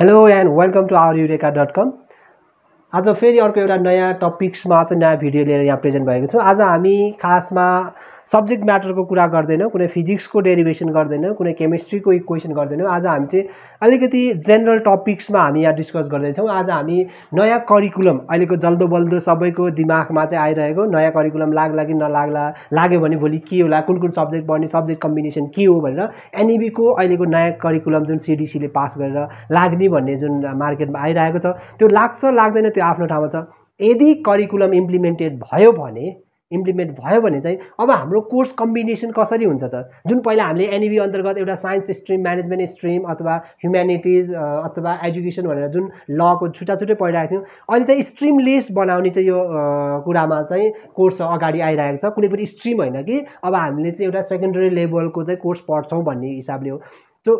hello and welcome to our Eureka dot com आज फेरि अर्को एउटा नयाँ टपिक्समा चाहिँ नयाँ भिडियो लिएर यहाँ प्रेजेन्ट भएको छु आज हामी खासमा सब्जेक्ट म्याटरको कुरा गर्दैनौँ कुनै फिजिक्सको डेरिभेसन गर्दैनौँ कुनै केमिस्ट्रीको इक्वेसन गर्दैनौँ आज हामी चाहिँ अलिकति जेनरल टपिक्समा हामी यहाँ डिस्कस गर्दैछौँ आज हामी नयाँ करिकुलम अहिलेको जल्दो बल्दो सबैको दिमागमा चाहिँ आइरहेको नयाँ करिकुलम लाग्ला कि नलाग्ला लाग्यो भने भोलि के होला कुन कुन सब्जेक्ट पढ्ने सब्जेक्ट कम्बिनेसन के हो भनेर एनइबीको अहिलेको नयाँ करिकुलम जुन सिडिसीले पास गरेर लाग्ने भन्ने जुन मार्केटमा आइरहेको छ त्यो लाग्छ लाग्दैन त्यो आफ्नो ठाउँमा छ यदि करिकुलम इम्प्लिमेन्टेड भयो भने इम्प्लिमेन्ट भयो भने चाहिँ अब हाम्रो कोर्स कम्बिनेसन कसरी हुन्छ त जुन पहिला हामीले एनइबी अन्तर्गत एउटा साइन्स स्ट्रिम म्यानेजमेन्ट स्ट्रिम अथवा ह्युमेनिटिज अथवा एजुकेसन भनेर जुन लको छुट्टा छुट्टै पढिरहेको थियौँ अहिले त स्ट्रिमलेस बनाउने चाहिँ यो कुरामा चाहिँ कोर्स अगाडि आइरहेको छ कुनै पनि स्ट्रिम होइन कि अब हामीले चाहिँ एउटा सेकेन्डरी लेभलको चाहिँ कोर्स पढ्छौँ भन्ने हिसाबले हो सो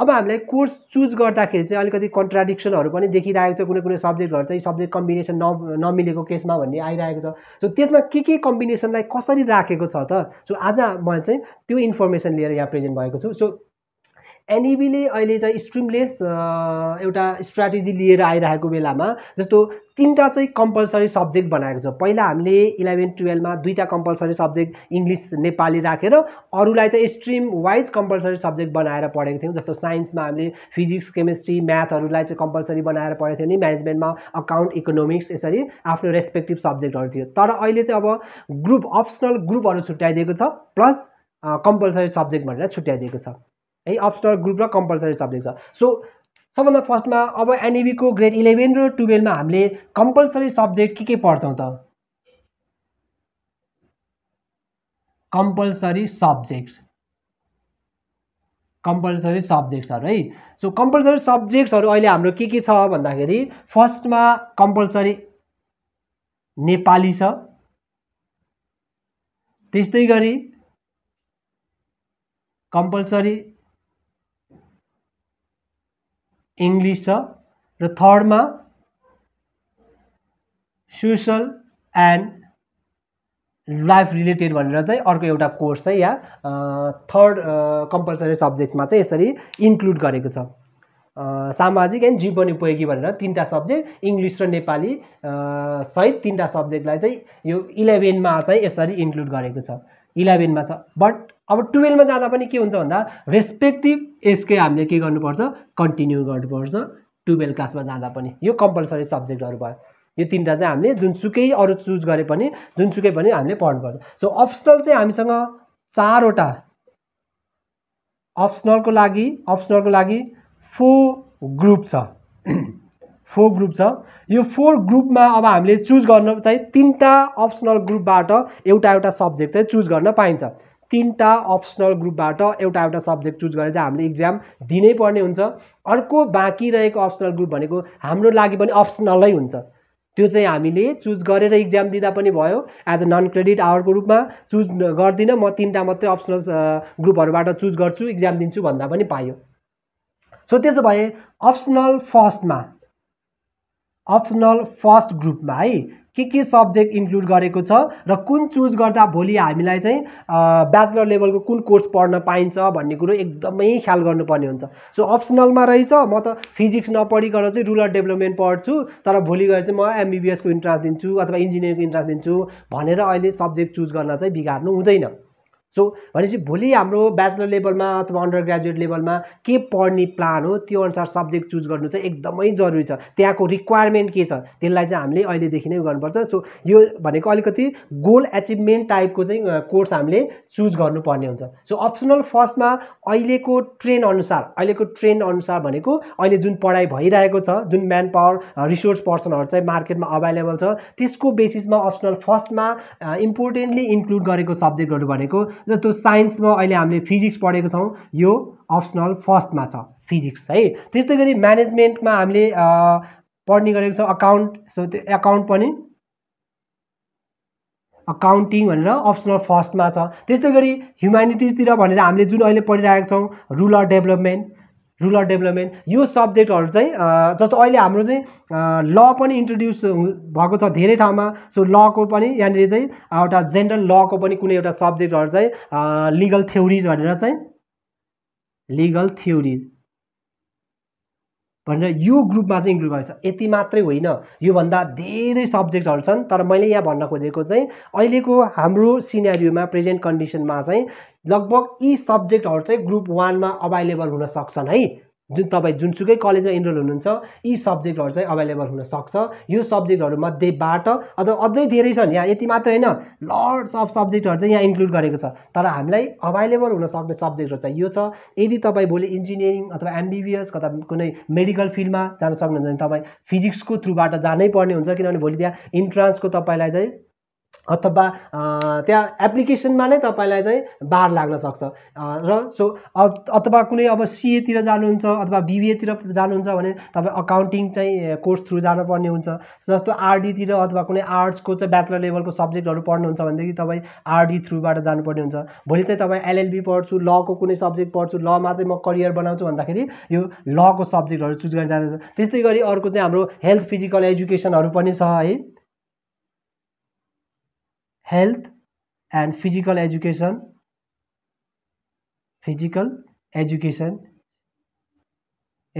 अब हामीलाई कोर्स चुज गर्दाखेरि चाहिँ अलिकति कन्ट्राडिक्सनहरू पनि देखिरहेको छ कुनै कुनै सब्जेक्टहरू चाहिँ सब्जेक्ट कम्बिनेसन न नमिलेको केसमा भन्ने आइरहेको छ सो त्यसमा के के कम्बिनेसनलाई कसरी राखेको छ त सो आज म चाहिँ त्यो इन्फर्मेसन लिएर यहाँ प्रेजेन्ट भएको छु सो एनइबीले अहिले चाहिँ स्ट्रिमलेस एउटा स्ट्राटेजी लिएर आइरहेको बेलामा जस्तो तिनवटा चाहिँ कम्पलसरी सब्जेक्ट बनाएको छ पहिला हामीले इलेभेन टुवेल्भमा दुईवटा कम्पलसरी सब्जेक्ट इङ्ग्लिस नेपाली राखेर अरूलाई चाहिँ स्ट्रिम वाइज कम्पलसरी सब्जेक्ट बनाएर पढेको थियौँ जस्तो साइन्समा हामीले फिजिक्स केमिस्ट्री म्याथहरूलाई चाहिँ कम्पलसरी बनाएर पढेको थियौँ नि म्यानेजमेन्टमा अकाउन्ट इकोनोमिक्स यसरी आफ्नो रेस्पेक्टिभ सब्जेक्टहरू थियो तर अहिले चाहिँ अब ग्रुप अप्सनल ग्रुपहरू छुट्याइदिएको छ प्लस कम्पलसरी सब्जेक्ट भनेर छुट्याइदिएको छ है अप्सनल ग्रुप र कम्पलसरी सब्जेक्ट छ सो सबभन्दा फर्स्टमा अब एनएबीको ग्रेड इलेभेन र टुवेल्भमा हामीले कम्पलसरी सब्जेक्ट के के पढ्छौँ त कम्पलसरी सब्जेक्ट कम्पलसरी सब्जेक्ट्सहरू है सो कम्पलसरी सब्जेक्ट्सहरू अहिले हाम्रो के के छ भन्दाखेरि फर्स्टमा कम्पलसरी नेपाली छ त्यस्तै गरी कम्पलसरी इङ्ग्लिस छ र थर्डमा सोसल एन्ड लाइफ रिलेटेड भनेर चाहिँ अर्को एउटा कोर्स चाहिँ या थर्ड कम्पलसरी सब्जेक्टमा चाहिँ यसरी इन्क्लुड गरेको छ सामाजिक एन्ड जीवन उपयोगी भनेर तिनवटा सब्जेक्ट इङ्ग्लिस र नेपाली सहित तिनवटा सब्जेक्टलाई चाहिँ यो इलेभेनमा चाहिँ यसरी इन्क्लुड गरेको छ इलेभेनमा छ बट अब टुवेल्भमा जाँदा पनि के हुन्छ भन्दा रेस्पेक्टिभ एजकै हामीले के गर्नुपर्छ कन्टिन्यू गर्नुपर्छ टुवेल्भ क्लासमा जाँदा पनि यो कम्पलसरी सब्जेक्टहरू भयो यो तिनवटा चाहिँ हामीले जुनसुकै अरू चुज गरे पनि जुनसुकै पनि हामीले पढ्नुपर्छ सो अप्सनल चाहिँ हामीसँग चारवटा अप्सनलको लागि अप्सनलको लागि फोर ग्रुप छ फोर ग्रुप छ यो फोर ग्रुपमा अब हामीले चुज गर्न चाहिँ तिनवटा अप्सनल ग्रुपबाट एउटा एउटा सब्जेक्ट चाहिँ चुज गर्न पाइन्छ तिनवटा अप्सनल ग्रुपबाट एउटा एउटा सब्जेक्ट चुज गरेर चाहिँ हामीले इक्जाम दिनै पर्ने हुन्छ अर्को बाँकी रहेको अप्सनल ग्रुप भनेको हाम्रो लागि पनि अप्सनलै हुन्छ त्यो चाहिँ हामीले चुज गरेर इक्जाम दिँदा पनि भयो एज अ नन क्रेडिट आवरको रूपमा चुज गर्दिनँ म तिनवटा मात्रै अप्सनल ग्रुपहरूबाट चुज गर्छु इक्जाम दिन्छु भन्दा पनि पायो सो त्यसो भए अप्सनल फर्स्टमा अप्सनल फर्स्ट ग्रुपमा है के के सब्जेक्ट इन्क्लुड गरेको छ र कुन चुज गर्दा भोलि हामीलाई चाहिँ ब्याचलर लेभलको कुन कोर्स पढ्न पाइन्छ भन्ने कुरो एकदमै ख्याल गर्नुपर्ने हुन्छ सो अप्सनलमा रहेछ म त फिजिक्स नपढिकन चाहिँ रुरल डेभलपमेन्ट पढ्छु तर भोलि गएर चाहिँ म एमबिबिएसको इन्ट्रान्स दिन्छु अथवा इन्जिनियरिङको इन्ट्रान्स दिन्छु भनेर अहिले सब्जेक्ट चुज गर्न चाहिँ बिगार्नु हुँदैन सो भनेपछि भोलि हाम्रो ब्याचलर लेभलमा अथवा अन्डर ग्रेजुएट लेभलमा के पढ्ने प्लान हो त्यो अनुसार सब्जेक्ट चुज गर्नु चाहिँ एकदमै जरुरी छ त्यहाँको रिक्वायरमेन्ट के छ त्यसलाई चाहिँ हामीले अहिलेदेखि नै गर्नुपर्छ सो यो भनेको अलिकति गोल एचिभमेन्ट टाइपको चाहिँ कोर्स हामीले चुज गर्नुपर्ने हुन्छ सो अप्सनल फर्स्टमा अहिलेको ट्रेन अनुसार अहिलेको ट्रेन अनुसार भनेको अहिले जुन पढाइ भइरहेको छ जुन म्यान पावर रिसोर्स पर्सनहरू चाहिँ मार्केटमा अभाइलेबल छ त्यसको बेसिसमा अप्सनल फर्स्टमा इम्पोर्टेन्टली इन्क्लुड गरेको सब्जेक्टहरू भनेको जस्तो साइन्समा अहिले हामीले फिजिक्स पढेको छौँ यो अप्सनल फर्स्टमा छ फिजिक्स है त्यस्तै गरी म्यानेजमेन्टमा हामीले पढ्ने गरेको छौँ अकाउन्ट सो त्यो एकाउन्ट पनि अकाउन्टिङ भनेर अप्सनल फर्स्टमा छ त्यस्तै गरी ह्युमेनिटिजतिर भनेर हामीले जुन अहिले पढिरहेको छौँ रुरल डेभलपमेन्ट रुरल डेभलपमेन्ट यो सब्जेक्टहरू चाहिँ जस्तो अहिले हाम्रो चाहिँ ल पनि इन्ट्रोड्युस भएको छ धेरै ठाउँमा सो लको पनि यहाँनिर चाहिँ एउटा जेनरल लको पनि कुनै एउटा सब्जेक्टहरू चाहिँ लिगल थ्योरिज भनेर चाहिँ लिगल थ्योरिज भनेर यो ग्रुपमा चाहिँ इन्क्लुड गरेको छ यति मात्रै होइन योभन्दा धेरै सब्जेक्टहरू छन् तर मैले यहाँ भन्न खोजेको चाहिँ अहिलेको हाम्रो सिनेरियोमा प्रेजेन्ट कन्डिसनमा चाहिँ लगभग यी सब्जेक्टहरू चाहिँ ग्रुप वानमा अभाइलेबल हुन सक्छन् है जुन तपाईँ जुनसुकै कलेजमा इनरोल हुनुहुन्छ यी सब्जेक्टहरू चाहिँ अभाइलेबल हुनसक्छ यो सब्जेक्टहरूमध्येबाट अथवा अझै धेरै छन् यहाँ यति मात्र होइन लट्स अफ सब्जेक्टहरू चाहिँ यहाँ इन्क्लुड गरेको छ तर हामीलाई अभाइलेबल हुनसक्ने सब्जेक्टहरू चाहिँ यो छ यदि तपाईँ भोलि इन्जिनियरिङ अथवा एमबिबिएस अथवा कुनै मेडिकल फिल्डमा जान सक्नुहुन्छ भने तपाईँ फिजिक्सको थ्रुबाट जानै पर्ने हुन्छ किनभने भोलि त्यहाँ इन्ट्रान्सको तपाईँलाई चाहिँ अथवा त्यहाँ एप्लिकेसनमा नै तपाईँलाई चाहिँ बार लाग्न सक्छ र सो अथवा कुनै अब सिएतिर जानुहुन्छ अथवा बिबिएतिर जानुहुन्छ भने तपाईँ अकाउन्टिङ चाहिँ कोर्स थ्रु जानुपर्ने हुन्छ जस्तो आरडीतिर अथवा कुनै आर्ट्सको चाहिँ ब्याचलर लेभलको सब्जेक्टहरू पढ्नुहुन्छ भनेदेखि तपाईँ आरडी थ्रुबाट जानुपर्ने हुन्छ भोलि चाहिँ तपाईँ एलएलबी पढ्छु लको कुनै सब्जेक्ट पढ्छु लमा चाहिँ म करियर बनाउँछु भन्दाखेरि यो लको सब्जेक्टहरू चुज गरेर जानुहुन्छ त्यस्तै गरी अर्को चाहिँ हाम्रो हेल्थ फिजिकल एजुकेसनहरू पनि छ है health and physical education physical education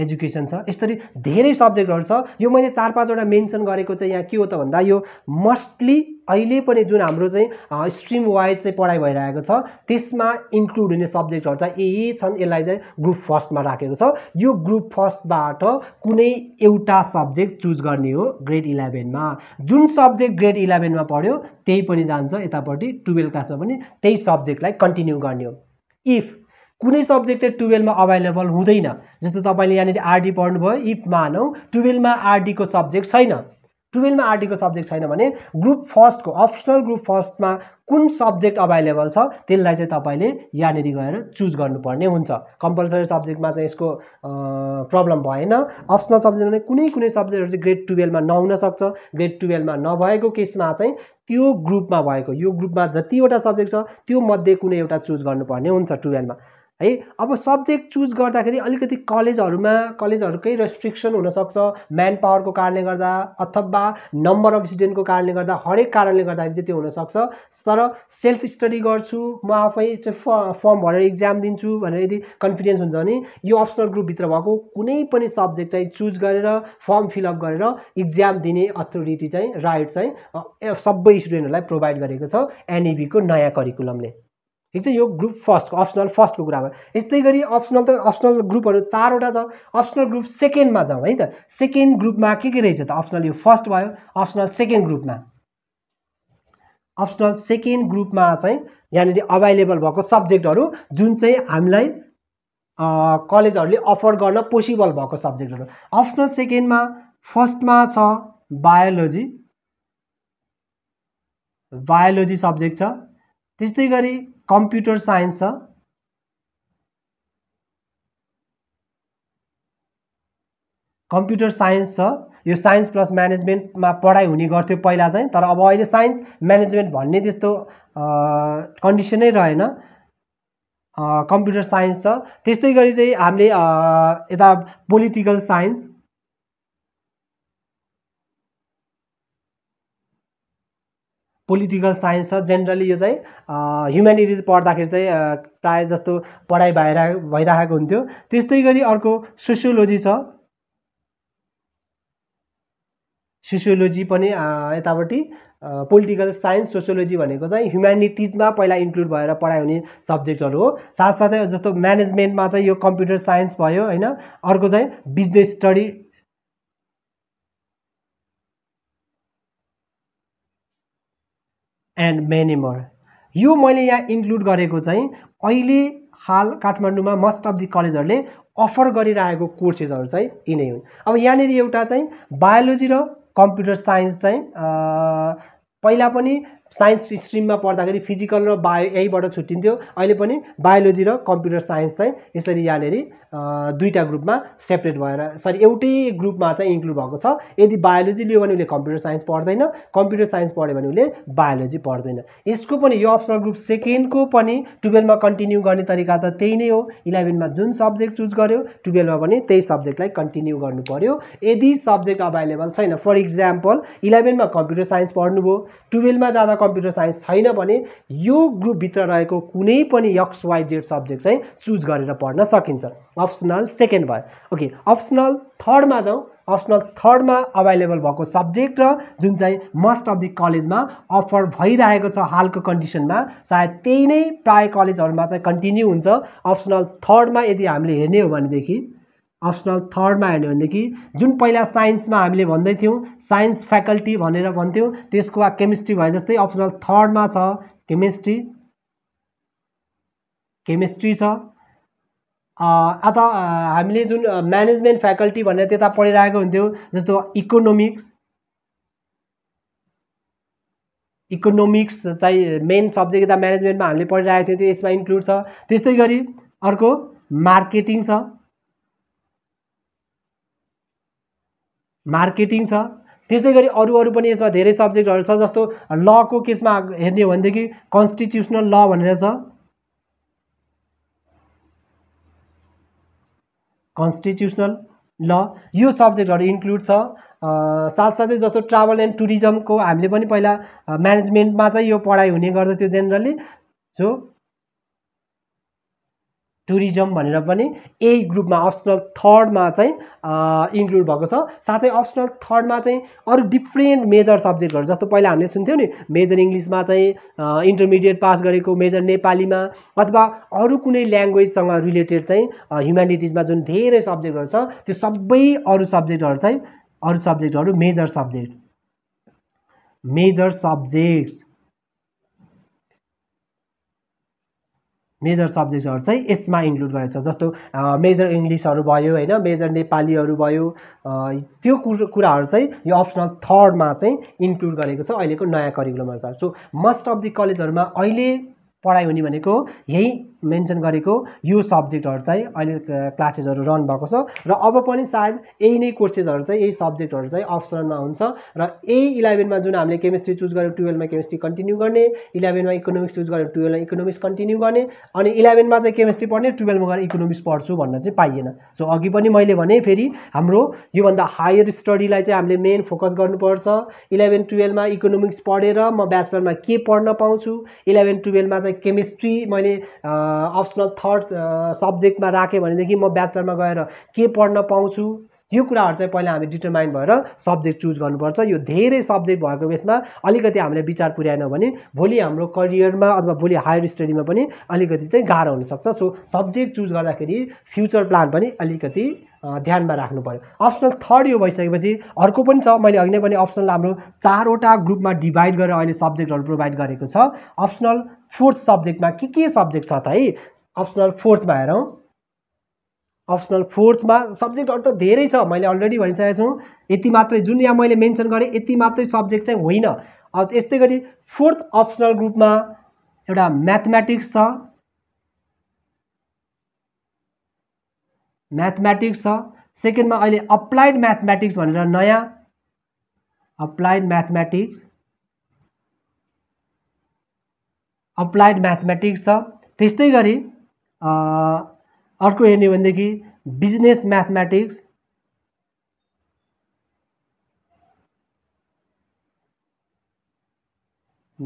education छ यसरी धेरै सब्जेक्टहरू छ यो मैले चार पाँचवटा मेन्सन गरेको चाहिँ यहाँ के हो त भन्दा यो मस्टली अहिले पनि जुन हाम्रो चाहिँ स्ट्रिम वाइज चाहिँ पढाइ भइरहेको छ त्यसमा इन्क्लुड हुने सब्जेक्टहरू चाहिँ यही छन् यसलाई चाहिँ ग्रुप फर्स्टमा राखेको छ यो ग्रुप फर्स्टबाट कुनै एउटा सब्जेक्ट चुज गर्ने हो ग्रेड इलेभेनमा जुन सब्जेक्ट ग्रेड इलेभेनमा पढ्यो त्यही पनि जान्छ यतापट्टि टुवेल्भ क्लासमा पनि त्यही सब्जेक्टलाई कन्टिन्यू गर्ने हो इफ कुनै सब्जेक्ट चाहिँ टुवेल्भमा अभाइलेबल हुँदैन जस्तो तपाईँले यहाँनिर आरडी पढ्नुभयो इफ मानौँ टुवेल्भमा आरडीको सब्जेक्ट छैन टुवेल्भमा आरडीको सब्जेक्ट छैन भने ग्रुप फर्स्टको अप्सनल ग्रुप फर्स्टमा कुन सब्जेक्ट अभाइलेबल छ त्यसलाई चाहिँ तपाईँले यहाँनिर गएर चुज गर्नुपर्ने हुन्छ कम्पलसरी सब्जेक्टमा चाहिँ यसको प्रब्लम भएन अप्सनल सब्जेक्ट भने कुनै कुनै सब्जेक्टहरू चाहिँ ग्रेड टुवेल्भमा नहुन सक्छ ग्रेड टुवेल्भमा नभएको केसमा चाहिँ त्यो ग्रुपमा भएको यो ग्रुपमा जतिवटा सब्जेक्ट छ त्यो मध्ये कुनै एउटा चुज गर्नुपर्ने हुन्छ टुवेल्भमा है अब सब्जेक्ट चुज गर्दाखेरि अलिकति कलेजहरूमा कलेजहरूकै रेस्ट्रिक्सन हुनसक्छ म्यान पावरको कारणले गर्दा अथवा नम्बर अफ स्टुडेन्टको कारणले गर्दा हरेक कारणले गर्दाखेरि चाहिँ त्यो हुनसक्छ तर सेल्फ स्टडी गर्छु म आफै चाहिँ फर्म भरेर इक्जाम दिन्छु भनेर यदि कन्फिडेन्स हुन्छ भने यो अप्सनल ग्रुपभित्र भएको कुनै पनि सब्जेक्ट चाहिँ चुज गरेर फर्म फिलअप गरेर इक्जाम दिने अथोरिटी चाहिँ राइट चाहिँ सबै स्टुडेन्टहरूलाई प्रोभाइड गरेको छ एनइबीको नयाँ करिकुलमले ठिक छ यो ग्रुप फर्स्टको अप्सनल फर्स्टको कुरा भयो यस्तै गरी अप्सनल त अप्सनल ग्रुपहरू चारवटा छ अप्सनल ग्रुप सेकेन्डमा जाउँ है त सेकेन्ड ग्रुपमा के के रहेछ त अप्सनल यो फर्स्ट भयो अप्सनल सेकेन्ड ग्रुपमा अप्सनल सेकेन्ड ग्रुपमा चाहिँ यहाँनिर अभाइलेबल भएको सब्जेक्टहरू जुन चाहिँ हामीलाई कलेजहरूले अफर गर्न पोसिबल भएको सब्जेक्टहरू अप्सनल सेकेन्डमा फर्स्टमा छ बायोलोजी बायोलोजी सब्जेक्ट छ त्यस्तै गरी कम्प्युटर साइन्स छ कम्प्युटर साइन्स छ यो साइन्स प्लस म्यानेजमेन्टमा पढाइ हुने गर्थ्यो पहिला चाहिँ तर अब अहिले साइन्स म्यानेजमेन्ट भन्ने त्यस्तो कन्डिसनै रहेन कम्प्युटर साइन्स छ त्यस्तै गरी चाहिँ हामीले यता पोलिटिकल साइन्स पोलिटिकल साइन्स छ जेनरली यो चाहिँ ह्युमेनिटिज पढ्दाखेरि चाहिँ प्रायः जस्तो पढाइ भइरा भइरहेको हुन्थ्यो त्यस्तै गरी अर्को सोसियोलोजी छ सोसियोलोजी पनि यतापट्टि पोलिटिकल साइन्स सोसियोलोजी भनेको चाहिँ ह्युमेनिटिजमा पहिला इन्क्लुड भएर पढाइ हुने सब्जेक्टहरू हो साथसाथै जस्तो म्यानेजमेन्टमा चाहिँ यो कम्प्युटर साइन्स भयो होइन अर्को चाहिँ बिजनेस स्टडी एन्ड मेनिमर यो मैले यहाँ इन्क्लुड गरेको चाहिँ अहिले हाल काठमाडौँमा मोस्ट अफ दि कलेजहरूले अफर गरिरहेको कोर्सेसहरू चाहिँ यिनै हुन् अब यहाँनिर एउटा चाहिँ बायोलोजी र कम्प्युटर साइन्स चाहिँ पहिला पनि साइन्स स्ट्रिममा पढ्दाखेरि फिजिकल र बायो यहीबाट छुट्टिन्थ्यो अहिले पनि बायोलोजी र कम्प्युटर साइन्स चाहिँ यसरी यहाँनिर दुईवटा ग्रुपमा सेपरेट भएर सरी एउटै ग्रुपमा चाहिँ इन्क्लुड भएको छ यदि बायोलोजी लियो भने उसले कम्प्युटर साइन्स पढ्दैन कम्प्युटर साइन्स पढ्यो भने उसले बायोलोजी पढ्दैन यसको पनि यो अप्सनल ग्रुप सेकेन्डको पनि टुवेल्भमा कन्टिन्यू गर्ने तरिका त त्यही नै हो इलेभेनमा जुन सब्जेक्ट चुज गर्यो टुवेल्भमा पनि त्यही सब्जेक्टलाई कन्टिन्यू गर्नु पऱ्यो यदि सब्जेक्ट अभाइलेबल छैन फर इक्जाम्पल इलेभेनमा कम्प्युटर साइन्स पढ्नुभयो टुवेल्भमा जाँदा कम्प्युटर साइन्स छैन भने यो ग्रुपभित्र रहेको कुनै पनि यक्स वाइ जेड सब्जेक्ट चाहिँ चुज गरेर पढ्न सकिन्छ अप्सनल सेकेन्ड भयो ओके अप्सनल थर्डमा जाउँ अप्सनल थर्डमा अभाइलेबल भएको सब्जेक्ट र जुन चाहिँ मस्ट अफ दि कलेजमा अफर भइरहेको छ हालको कन्डिसनमा सायद त्यही नै प्राय कलेजहरूमा चाहिँ कन्टिन्यू हुन्छ अप्सनल थर्डमा यदि हामीले हेर्ने हो भनेदेखि अप्सनल थर्डमा हेर्ने भनेदेखि जुन पहिला साइन्समा हामीले भन्दै थियौँ साइन्स फ्याकल्टी भनेर भन्थ्यौँ त्यसको वा केमिस्ट्री भए जस्तै अप्सनल थर्डमा छ केमिस्ट्री केमिस्ट्री छ अत हामीले जुन म्यानेजमेन्ट फ्याकल्टी भनेर त्यता पढिरहेको हुन्थ्यौँ जस्तो इकोनोमिक्स इकोनोमिक्स चाहिँ मेन सब्जेक्ट यता म्यानेजमेन्टमा हामीले पढिरहेको थियौँ त्यो यसमा इन्क्लुड छ त्यस्तै गरी अर्को मार्केटिङ छ मार्केटिङ छ त्यस्तै गरी अरू अरू पनि यसमा धेरै सब्जेक्टहरू छ जस्तो लको केसमा हेर्ने हो भनेदेखि कन्स्टिट्युसनल ल भनेर छ कन्स्टिट्युसनल ल यो सब्जेक्टहरू इन्क्लुड छ साथसाथै जस्तो ट्राभल एन्ड टुरिज्मको हामीले पनि पहिला म्यानेजमेन्टमा चाहिँ यो पढाइ हुने गर्दथ्यो जेनरली सो टुरिज्म भनेर पनि यही ग्रुपमा अप्सनल थर्डमा चाहिँ इन्क्लुड भएको छ साथै अप्सनल थर्डमा चाहिँ अरू डिफ्रेन्ट मेजर सब्जेक्टहरू जस्तो पहिला हामीले सुन्थ्यौँ नि मेजर इङ्ग्लिसमा चाहिँ इन्टरमिडिएट पास गरेको मेजर नेपालीमा अथवा अरू कुनै ल्याङ्ग्वेजसँग रिलेटेड चाहिँ ह्युमेनिटिजमा जुन धेरै सब्जेक्टहरू छ त्यो सबै अरू सब्जेक्टहरू चाहिँ अरू सब्जेक्टहरू मेजर सब्जेक्ट मेजर सब्जेक्ट्स मेजर सब्जेक्टहरू चाहिँ यसमा इन्क्लुड गरेको छ जस्तो मेजर इङ्ग्लिसहरू भयो होइन मेजर नेपालीहरू भयो त्यो कुरो कुराहरू चाहिँ यो अप्सनल थर्डमा चाहिँ इन्क्लुड गरेको छ अहिलेको नयाँ करिकुलम अनुसार सो मस्ट अफ दि कलेजहरूमा अहिले पढाइ हुने भनेको यही मेन्सन गरेको यो सब्जेक्टहरू चाहिँ अहिले क्लासेसहरू रन भएको छ र अब पनि सायद यही नै कोर्सेसहरू चाहिँ यही सब्जेक्टहरू चाहिँ अप्सनमा हुन्छ र यही इलेभेनमा जुन हामीले केमिस्ट्री चुज गऱ्यौँ टुवेल्भमा केमिस्ट्री कन्टिन्यू गर्ने इलेभेनमा इकोनोमिक्स चुज गऱ्यौँ टुवेल्भमा इकोनोमिक्स कन्टिन्यू गर्ने अनि इलेभेनमा चाहिँ केमिस्ट्री पढ्ने टुवेल्भमा गएर इकोनोमिक्स पढ्छु भन्न चाहिँ पाइएन सो अघि पनि मैले भने फेरि हाम्रो योभन्दा हायर स्टडीलाई चाहिँ हामीले मेन फोकस गर्नुपर्छ इलेभेन टुवेल्भमा इकोनोमिक्स पढेर म ब्याचलरमा के पढ्न पाउँछु इलेभेन टुवेल्भमा चाहिँ केमिस्ट्री मैले अप्सनल थर्ड सब्जेक्टमा राखेँ भनेदेखि म ब्याचलरमा गएर के पढ्न पाउँछु यो कुराहरू चाहिँ पहिला हामी डिटरमाइन भएर सब्जेक्ट चुज गर्नुपर्छ यो धेरै सब्जेक्ट भएको बेसमा अलिकति हामीले विचार पुर्याएन भने भोलि हाम्रो करियरमा अथवा भोलि हायर स्टडीमा पनि अलिकति चाहिँ गाह्रो हुनसक्छ सो सब्जेक्ट चुज गर्दाखेरि फ्युचर प्लान पनि अलिकति ध्यानमा राख्नु पऱ्यो अप्सनल थर्ड यो भइसकेपछि अर्को पनि छ मैले अघि नै पनि अप्सनल हाम्रो चारवटा ग्रुपमा डिभाइड गरेर अहिले सब्जेक्टहरू प्रोभाइड गरेको छ अप्सनल फोर्थ सब्जेक्टमा के के सब्जेक्ट छ त है अप्सनल फोर्थमा हेरौँ अप्सनल फोर्थमा सब्जेक्टहरू त धेरै छ मैले अलरेडी भनिसकेको छु यति मात्रै जुन यहाँ मैले मेन्सन गरेँ यति मात्रै सब्जेक्ट चाहिँ होइन अब त्यस्तै गरी फोर्थ अप्सनल ग्रुपमा एउटा म्याथमेटिक्स छ म्याथमेटिक्स छ सेकेन्डमा अहिले अप्लाइड म्याथमेटिक्स भनेर नयाँ अप्लाइड म्याथमेटिक्स अप्लाइड म्याथमेटिक्स छ त्यस्तै गरी अर्को हेर्ने हो भनेदेखि business mathematics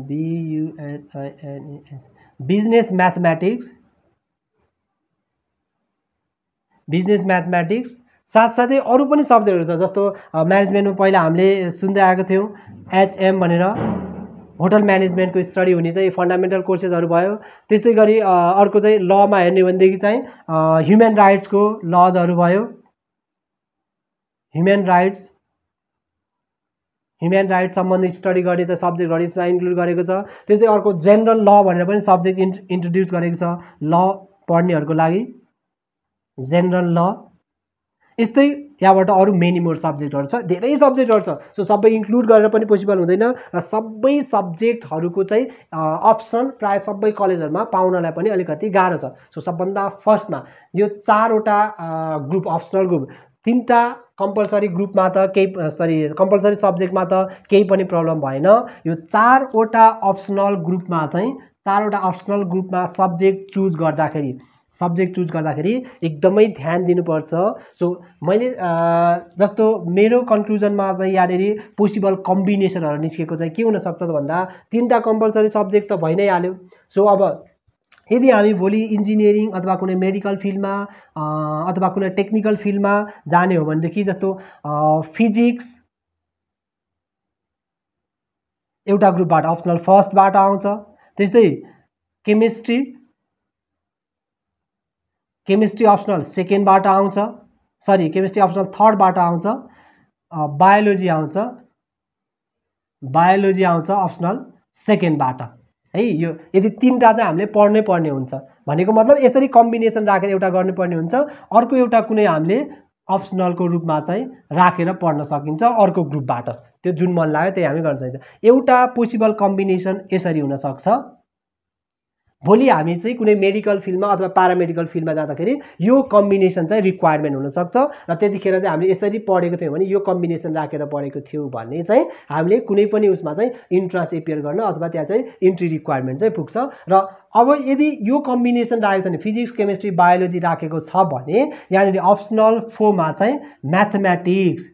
B U S I N S business mathematics business mathematics साथसाथै अरू पनि सब्जेक्टहरू छ जस्तो म्यानेजमेन्टमा पहिला हामीले सुन्दै आएको थियौँ एचएम भनेर होटल म्यानेजमेन्टको स्टडी हुने चाहिँ फन्डामेन्टल कोर्सेसहरू भयो त्यस्तै गरी अर्को चाहिँ लमा हेर्ने भनेदेखि चाहिँ ह्युमन राइट्सको लजहरू भयो ह्युमन राइट्स ह्युमन राइट्स सम्बन्धी स्टडी गर्ने चाहिँ सब्जेक्टहरू यसमा इन्क्लुड गरेको छ त्यस्तै अर्को जेनरल ल भनेर पनि सब्जेक्ट इन् इन्ट्रोड्युस गरेको छ ल पढ्नेहरूको लागि जेनरल ल यस्तै त्यहाँबाट अरू मेनी मोर सब्जेक्टहरू छ धेरै सब्जेक्टहरू छ सो सबै इन्क्लुड गरेर पनि पोसिबल हुँदैन र सबै सब्जेक्टहरूको चाहिँ अप्सन प्राय सबै कलेजहरूमा पाउनलाई पनि अलिकति गाह्रो छ सो सबभन्दा फर्स्टमा यो चारवटा ग्रुप अप्सनल ग्रुप तिनवटा कम्पलसरी ग्रुपमा त केही सरी कम्पलसरी सब्जेक्टमा त केही पनि प्रब्लम भएन यो चारवटा अप्सनल ग्रुपमा चाहिँ चारवटा अप्सनल ग्रुपमा सब्जेक्ट चुज गर्दाखेरि सब्जेक्ट चुज गर्दाखेरि एकदमै ध्यान दिनुपर्छ सो मैले जस्तो मेरो कन्क्लुजनमा चाहिँ यहाँनिर पोसिबल कम्बिनेसनहरू निस्केको चाहिँ के हुनसक्छ त भन्दा तिनवटा कम्पलसरी सब्जेक्ट त भइ नै हाल्यो सो अब यदि हामी भोलि इन्जिनियरिङ अथवा कुनै मेडिकल फिल्डमा अथवा कुनै टेक्निकल फिल्डमा जाने हो भनेदेखि जस्तो फिजिक्स एउटा ग्रुपबाट अप्सनल फर्स्टबाट आउँछ त्यस्तै केमिस्ट्री केमिस्ट्री अप्सनल सेकेन्डबाट आउँछ सरी केमिस्ट्री अप्सनल थर्डबाट आउँछ बायोलोजी आउँछ बायोलोजी आउँछ अप्सनल सेकेन्डबाट है यो यदि तिनवटा चाहिँ हामीले पढ्नै पर्ने हुन्छ भनेको मतलब यसरी कम्बिनेसन राखेर एउटा गर्नुपर्ने हुन्छ अर्को एउटा कुनै हामीले अप्सनलको रूपमा चाहिँ राखेर पढ्न सकिन्छ अर्को ग्रुपबाट त्यो जुन मन लाग्यो त्यही हामी गर्न सकिन्छ एउटा पोसिबल कम्बिनेसन यसरी हुनसक्छ भोलि हामी चाहिँ कुनै मेडिकल फिल्डमा अथवा प्यारामेडिकल फिल्डमा जाँदाखेरि यो कम्बिनेसन चाहिँ रिक्वायरमेन्ट हुनसक्छ र त्यतिखेर चाहिँ हामीले यसरी पढेको थियौँ भने यो कम्बिनेसन राखेर पढेको थियौँ भने चाहिँ हामीले कुनै पनि उसमा चाहिँ इन्ट्रान्स एपियर गर्न अथवा त्यहाँ चाहिँ इन्ट्री रिक्वायरमेन्ट चाहिँ पुग्छ र अब यदि यो कम्बिनेसन राखेको छ भने फिजिक्स केमिस्ट्री बायोलोजी राखेको छ भने यहाँनिर अप्सनल फोरमा चाहिँ म्याथमेटिक्स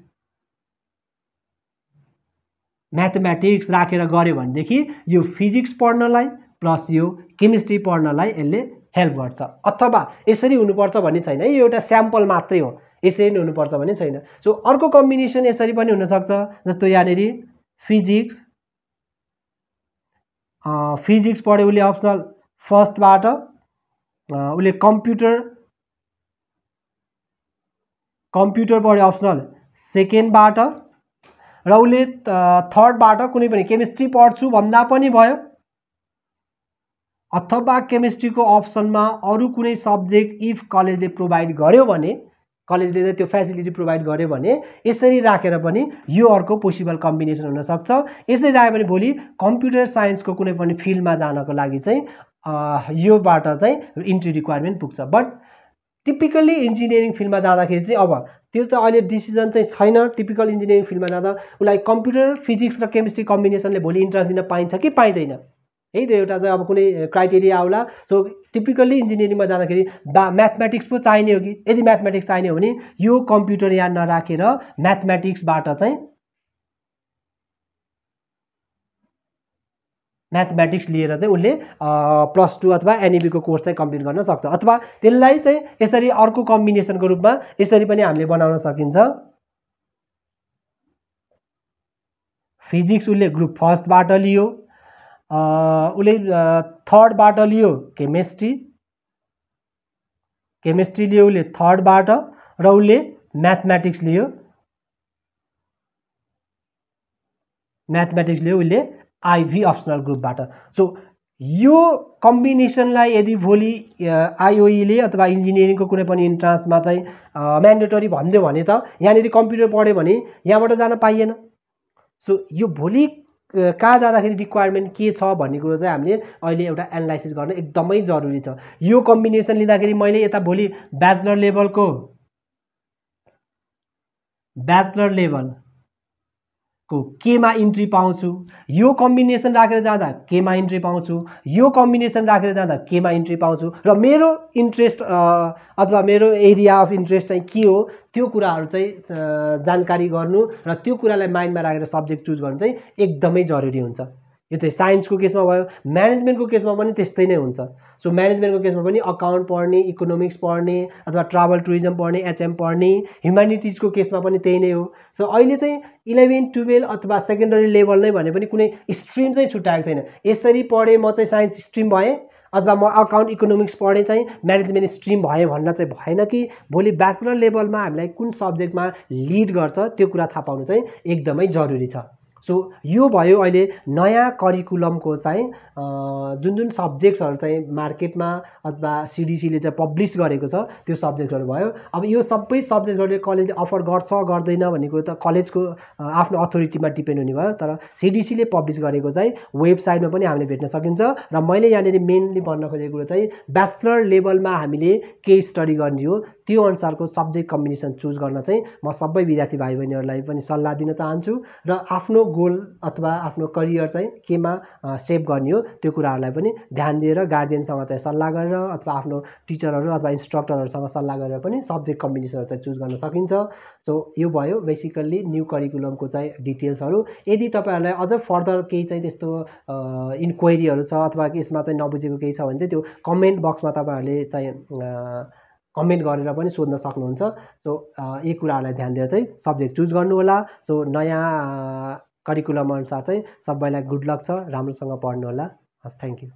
म्याथमेटिक्स राखेर गऱ्यो भनेदेखि यो फिजिक्स पढ्नलाई प्लस यो केमिस्ट्री पढ्नलाई यसले हेल्प गर्छ अथवा यसरी हुनुपर्छ भन्ने छैन यो एउटा स्याम्पल मात्रै हो यसरी नै हुनुपर्छ भन्ने छैन सो अर्को कम्बिनेसन यसरी पनि हुनसक्छ जस्तो यहाँनिर फिजिक्स फिजिक्स पढ्यो उसले अप्सनल फर्स्टबाट उसले कम्प्युटर कम्प्युटर पढ्यो अप्सनल सेकेन्डबाट र उसले थर्डबाट कुनै पनि केमिस्ट्री पढ्छु भन्दा पनि भयो अथवा केमिस्ट्रीको अप्सनमा अरू कुनै सब्जेक्ट इफ कलेजले प्रोभाइड गर्यो भने कलेजले त्यो फेसिलिटी प्रोभाइड गर्यो भने यसरी राखेर पनि यो अर्को पोसिबल कम्बिनेसन हुनसक्छ यसरी राख्यो भने भोलि कम्प्युटर साइन्सको कुनै पनि फिल्डमा जानको लागि चाहिँ योबाट चाहिँ इन्ट्री रिक्वायरमेन्ट पुग्छ बट टिपिकल्ली इन्जिनियरिङ फिल्डमा जाँदाखेरि चाहिँ अब त्यो त अहिले डिसिजन चाहिँ छैन टिपिकल इन्जिनियरिङ फिल्डमा जाँदा उसलाई कम्प्युटर फिजिक्स र केमिस्ट्री कम्बिनेसनले भोलि इन्ट्रान्स दिन पाइन्छ कि पाइँदैन है त एउटा चाहिँ अब कुनै क्राइटेरिया आउला सो टिपिकल्ली इन्जिनियरिङमा जाँदाखेरि बा म्याथमेटिक्स पो चाहिने हो कि यदि म्याथमेटिक्स चाहिने हो भने यो कम्प्युटर यहाँ नराखेर म्याथमेटिक्सबाट चाहिँ म्याथमेटिक्स लिएर चाहिँ उसले प्लस टू अथवा एनइबीको e कोर्स चाहिँ कम्प्लिट गर्न सक्छ अथवा त्यसलाई चाहिँ यसरी अर्को कम्बिनेसनको रूपमा यसरी पनि हामीले बनाउन सकिन्छ फिजिक्स उसले ग्रुप फर्स्टबाट लियो उसले थर्डबाट लियो केमेस्ट्री केमेस्ट्री लियो उसले थर्डबाट र उसले म्याथमेटिक्स लियो म्याथमेटिक्स लियो उसले आइभी अप्सनल ग्रुपबाट सो यो कम्बिनेसनलाई यदि भोलि आइओईले e अथवा इन्जिनियरिङको कुनै पनि इन्ट्रान्समा चाहिँ म्यान्डेटरी भनिदियो भने त यहाँनिर कम्प्युटर पढ्यो भने यहाँबाट जान पाइएन सो यो भोलि कहाँ जाँदाखेरि रिक्वायरमेन्ट के छ भन्ने कुरो चाहिँ हामीले अहिले एउटा एनालाइसिस गर्न एकदमै जरुरी छ यो कम्बिनेसन लिँदाखेरि मैले यता भोलि ब्याचलर लेभलको ब्याचलर लेभल को केमा इन्ट्री पाउँछु यो कम्बिनेसन राखेर जाँदा केमा इन्ट्री पाउँछु यो कम्बिनेसन राखेर जाँदा केमा इन्ट्री पाउँछु र मेरो इन्ट्रेस्ट अथवा मेरो एरिया अफ इन्ट्रेस्ट चाहिँ के हो त्यो कुराहरू चाहिँ जानकारी गर्नु र त्यो कुरालाई माइन्डमा राखेर सब्जेक्ट चुज गर्नु चाहिँ एकदमै जरुरी हुन्छ यो चाहिँ साइन्सको केसमा भयो म्यानेजमेन्टको केसमा पनि त्यस्तै नै हुन्छ सो म्यानेजमेन्टको केसमा पनि अकाउन्ट पढ्ने इकोनोमिक्स पढ्ने अथवा ट्राभल टुरिज्म पढ्ने एचएम पढ्ने ह्युमेनिटिजको केसमा पनि त्यही नै हो सो अहिले चाहिँ इलेभेन टुवेल्भ अथवा सेकेन्डरी लेभल नै भने पनि कुनै स्ट्रिम चाहिँ छुट्याएको छैन यसरी पढेँ म चाहिँ साइन्स स्ट्रिम भएँ अथवा म अकाउन्ट इकोनोमिक्स पढेँ चाहिँ म्यानेजमेन्ट स्ट्रिम भएँ भन्न चाहिँ भएन कि भोलि ब्याचलर लेभलमा हामीलाई कुन सब्जेक्टमा लिड गर्छ त्यो कुरा थाहा पाउनु चाहिँ एकदमै जरुरी छ सो यो भयो अहिले नयाँ करिकुलमको चाहिँ जुन जुन सब्जेक्ट्सहरू चाहिँ मार्केटमा अथवा सिडिसीले चाहिँ पब्लिस गरेको छ त्यो सब्जेक्टहरू भयो अब यो सबै सब्जेक्टहरूले कलेजले अफर गर्छ गर्दैन भन्ने कुरो त कलेजको आफ्नो अथोरिटीमा डिपेन्ड हुने भयो तर सिडिसीले पब्लिस गरेको चाहिँ वेबसाइटमा पनि हामीले भेट्न सकिन्छ र मैले यहाँनिर मेनली भन्न खोजेको कुरो चाहिँ ब्याचलर लेभलमा हामीले के स्टडी गर्ने हो त्यो अनुसारको सब्जेक्ट कम्बिनेसन चुज गर्न चाहिँ म सबै विद्यार्थी भाइ बहिनीहरूलाई पनि सल्लाह दिन चाहन्छु र आफ्नो गोल अथवा आफ्नो करियर चाहिँ केमा सेभ गर्ने हो त्यो कुराहरूलाई पनि ध्यान दिएर गार्जेनसँग चाहिँ सल्लाह गरेर अथवा आफ्नो टिचरहरू अथवा इन्स्ट्रक्टरहरूसँग सल्लाह गरेर पनि सब्जेक्ट कम्बिनेसनहरू चाहिँ चुज गर्न सकिन्छ सो यो भयो बेसिकल्ली न्यू करिकुलमको चाहिँ डिटेल्सहरू यदि तपाईँहरूलाई अझ फर्दर केही चाहिँ त्यस्तो इन्क्वायरीहरू छ अथवा यसमा चाहिँ नबुझेको केही छ भने चाहिँ त्यो कमेन्ट बक्समा तपाईँहरूले चाहिँ कमेन्ट गरेर पनि सोध्न सक्नुहुन्छ सो यी कुराहरूलाई ध्यान दिएर चाहिँ सब्जेक्ट चुज गर्नुहोला सो नयाँ करिकुलम अनुसार चाहिँ सबैलाई गुड लक छ राम्रोसँग पढ्नु होला हस् थ्याङ्क यू